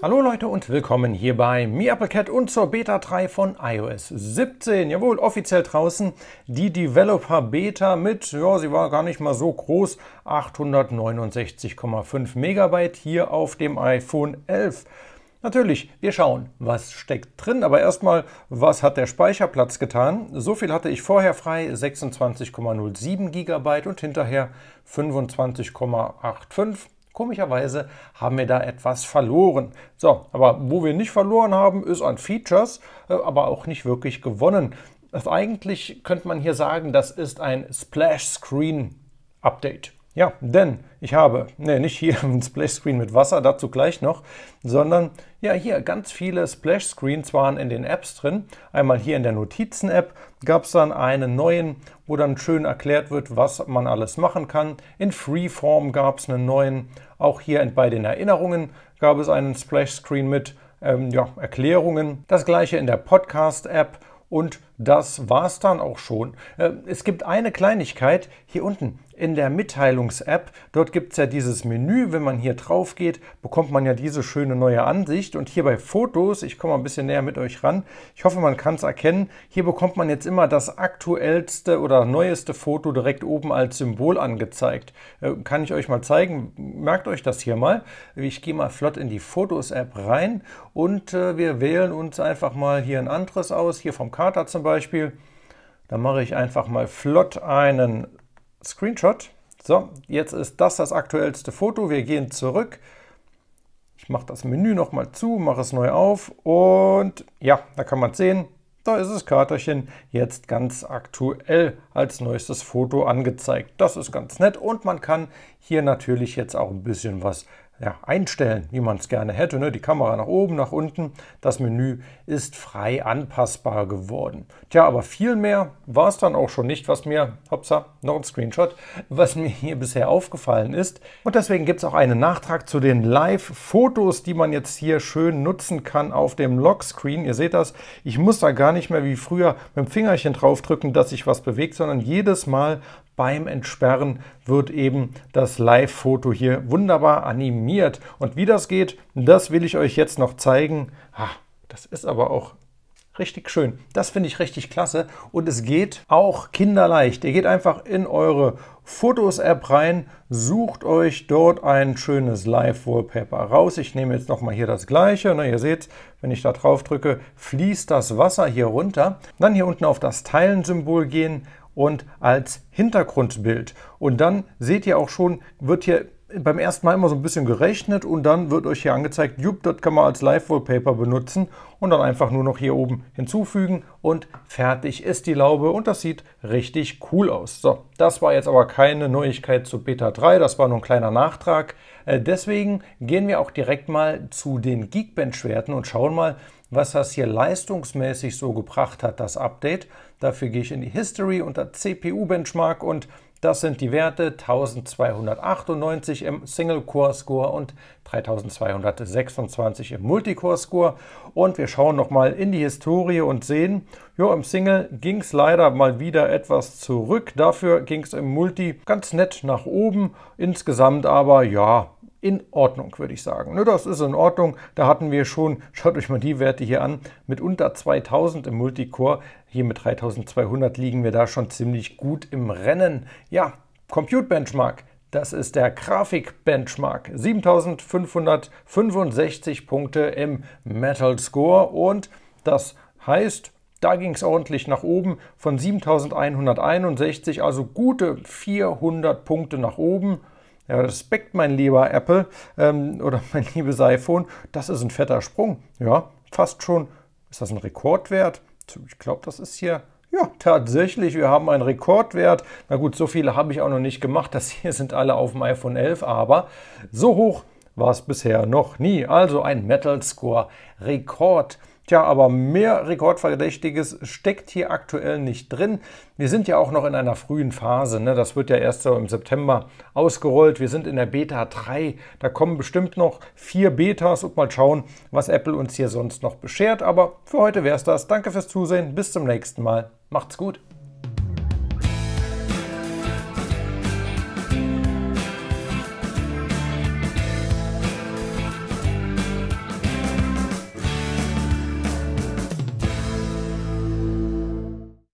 Hallo Leute und willkommen hier bei MiAppleCat und zur Beta 3 von iOS 17. Jawohl, offiziell draußen die Developer Beta mit, ja, sie war gar nicht mal so groß, 869,5 Megabyte hier auf dem iPhone 11. Natürlich, wir schauen, was steckt drin, aber erstmal, was hat der Speicherplatz getan? So viel hatte ich vorher frei, 26,07 GB und hinterher 25,85 Komischerweise haben wir da etwas verloren. So, aber wo wir nicht verloren haben, ist an Features, äh, aber auch nicht wirklich gewonnen. Also eigentlich könnte man hier sagen, das ist ein Splash Screen Update. Ja, denn ich habe, ne, nicht hier ein Splash-Screen mit Wasser, dazu gleich noch, sondern ja, hier ganz viele Splash-Screens waren in den Apps drin. Einmal hier in der Notizen-App gab es dann einen neuen, wo dann schön erklärt wird, was man alles machen kann. In Freeform gab es einen neuen, auch hier bei den Erinnerungen gab es einen Splash-Screen mit ähm, ja, Erklärungen. Das gleiche in der Podcast-App und das war's dann auch schon. Äh, es gibt eine Kleinigkeit hier unten in der Mitteilungs-App. Dort gibt es ja dieses Menü. Wenn man hier drauf geht, bekommt man ja diese schöne neue Ansicht. Und hier bei Fotos, ich komme ein bisschen näher mit euch ran. Ich hoffe, man kann es erkennen. Hier bekommt man jetzt immer das aktuellste oder neueste Foto direkt oben als Symbol angezeigt. Äh, kann ich euch mal zeigen. Merkt euch das hier mal. Ich gehe mal flott in die Fotos-App rein und äh, wir wählen uns einfach mal hier ein anderes aus. Hier vom Kater zum Beispiel. Beispiel. Da mache ich einfach mal flott einen Screenshot. So, jetzt ist das das aktuellste Foto. Wir gehen zurück. Ich mache das Menü nochmal zu, mache es neu auf und ja, da kann man sehen, da ist das Katerchen jetzt ganz aktuell als neuestes Foto angezeigt. Das ist ganz nett und man kann hier natürlich jetzt auch ein bisschen was ja, einstellen, wie man es gerne hätte. Ne? Die Kamera nach oben, nach unten. Das Menü ist frei anpassbar geworden. Tja, aber viel mehr war es dann auch schon nicht, was mir, hoppsa, noch ein Screenshot, was mir hier bisher aufgefallen ist. Und deswegen gibt es auch einen Nachtrag zu den Live-Fotos, die man jetzt hier schön nutzen kann auf dem Lockscreen. Ihr seht das, ich muss da gar nicht mehr wie früher mit dem Fingerchen draufdrücken, dass sich was bewegt, sondern jedes Mal beim Entsperren wird eben das Live-Foto hier wunderbar animiert optimiert. Und wie das geht, das will ich euch jetzt noch zeigen. Ah, das ist aber auch richtig schön. Das finde ich richtig klasse. Und es geht auch kinderleicht. Ihr geht einfach in eure Fotos-App rein, sucht euch dort ein schönes Live-Wallpaper raus. Ich nehme jetzt nochmal hier das gleiche. Ne, ihr seht, wenn ich da drauf drücke, fließt das Wasser hier runter. Dann hier unten auf das Teilen-Symbol gehen und als Hintergrundbild. Und dann seht ihr auch schon, wird hier beim ersten Mal immer so ein bisschen gerechnet und dann wird euch hier angezeigt, jup, das kann man als Live-Wallpaper benutzen und dann einfach nur noch hier oben hinzufügen und fertig ist die Laube und das sieht richtig cool aus. So, das war jetzt aber keine Neuigkeit zu Beta 3, das war nur ein kleiner Nachtrag. Äh, deswegen gehen wir auch direkt mal zu den Geekbench-Werten und schauen mal, was das hier leistungsmäßig so gebracht hat, das Update. Dafür gehe ich in die History unter CPU-Benchmark und das sind die Werte 1298 im Single-Core-Score und 3226 im Multicore-Score. Und wir schauen nochmal in die Historie und sehen, ja, im Single ging es leider mal wieder etwas zurück. Dafür ging es im Multi ganz nett nach oben. Insgesamt aber, ja, in Ordnung, würde ich sagen. Ne, das ist in Ordnung. Da hatten wir schon, schaut euch mal die Werte hier an, mit unter 2000 im Multicore. Hier mit 3200 liegen wir da schon ziemlich gut im Rennen. Ja, Compute Benchmark. Das ist der Grafik-Benchmark. 7565 Punkte im Metal Score und das heißt, da ging es ordentlich nach oben von 7161, also gute 400 Punkte nach oben. Ja, Respekt, mein lieber Apple ähm, oder mein liebes iPhone, das ist ein fetter Sprung. Ja, fast schon. Ist das ein Rekordwert? Ich glaube, das ist hier ja, tatsächlich, wir haben einen Rekordwert. Na gut, so viele habe ich auch noch nicht gemacht. Das hier sind alle auf dem iPhone 11, aber so hoch war es bisher noch nie. Also ein Metal Score Rekord. Tja, aber mehr Rekordverdächtiges steckt hier aktuell nicht drin. Wir sind ja auch noch in einer frühen Phase. Ne? Das wird ja erst so im September ausgerollt. Wir sind in der Beta 3. Da kommen bestimmt noch vier Betas und mal schauen, was Apple uns hier sonst noch beschert. Aber für heute wäre es das. Danke fürs Zusehen. Bis zum nächsten Mal. Macht's gut.